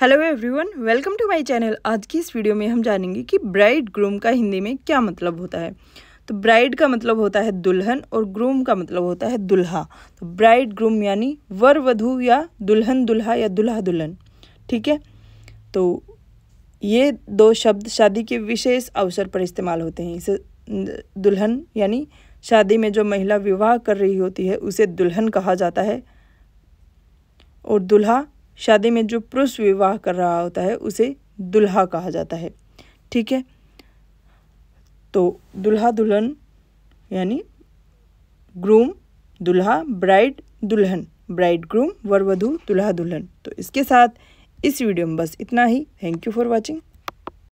hello everyone welcome to my channel आज की इस वीडियो में हम जानेंगे कि ब्राइड ग्रूम का हिंदी में क्या मतलब होता है तो ब्राइड का मतलब होता है दुल्हन और ग्रूम का मतलब होता है दुल्हा तो ब्राइड ग्रूम यानी वर वधु या दुल्हन दुल्हा या दुल्हा दुल्हन ठीक है तो ये दो शब्द शादी के विशेष अवसर पर इस्तेमाल होते हैं इसे दुल्हन यानी शादी में जो महिला विवाह कर रही होती है उसे दुल्हन कहा जाता है और दुल्हा शादी में जो पुरुष विवाह कर रहा होता है उसे दुल्हा कहा जाता है ठीक है तो दुल्हा दुल्हन यानी ग्रूम दुल्हा ब्राइड दुल्हन ब्राइड ग्रूम वर वधु दुल्हा दुल्हन तो इसके साथ इस वीडियो में बस इतना ही थैंक यू फॉर वॉचिंग